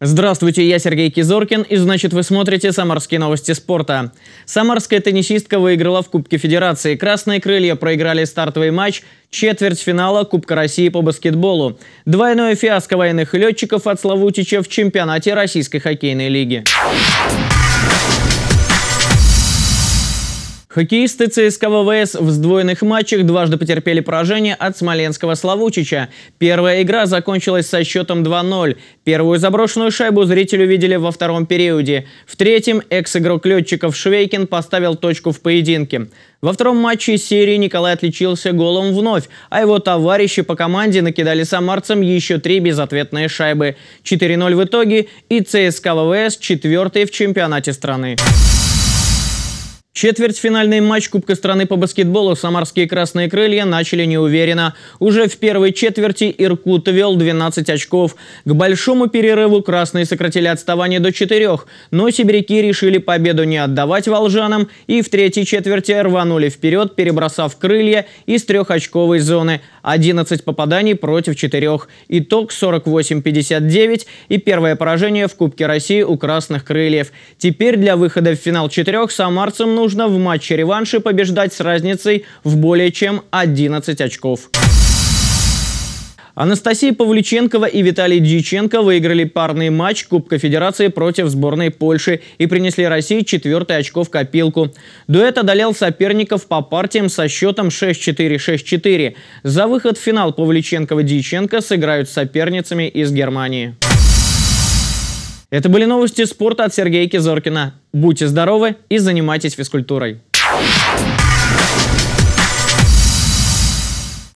Здравствуйте, я Сергей Кизоркин, и значит вы смотрите «Самарские новости спорта». Самарская теннисистка выиграла в Кубке Федерации. «Красные крылья» проиграли стартовый матч четвертьфинала Кубка России по баскетболу. Двойное фиаско военных летчиков от Славутича в чемпионате Российской хоккейной лиги. Хоккеисты ЦСКА ВВС в сдвоенных матчах дважды потерпели поражение от смоленского Славучича. Первая игра закончилась со счетом 2-0. Первую заброшенную шайбу зрители увидели во втором периоде. В третьем экс-игрок летчиков Швейкин поставил точку в поединке. Во втором матче серии Николай отличился голом вновь, а его товарищи по команде накидали самарцам еще три безответные шайбы. 4-0 в итоге и ЦСКА ВВС четвертый в чемпионате страны. Четвертьфинальный матч Кубка страны по баскетболу «Самарские красные крылья» начали неуверенно. Уже в первой четверти Иркут вел 12 очков. К большому перерыву красные сократили отставание до 4, но сибиряки решили победу не отдавать волжанам и в третьей четверти рванули вперед, перебросав крылья из трехочковой зоны. 11 попаданий против 4. Итог 48-59 и первое поражение в Кубке России у «Красных крыльев». Теперь для выхода в финал четырех самарцам нужно в матче-реванше побеждать с разницей в более чем 11 очков. Анастасия Павлюченкова и Виталий Дьяченко выиграли парный матч Кубка Федерации против сборной Польши и принесли России четвертое очко в копилку. Дуэт одолел соперников по партиям со счетом 6-4-6-4. За выход в финал Павлюченкова-Дьяченко сыграют с соперницами из Германии. Это были новости спорта от Сергея Кизоркина. Будьте здоровы и занимайтесь физкультурой.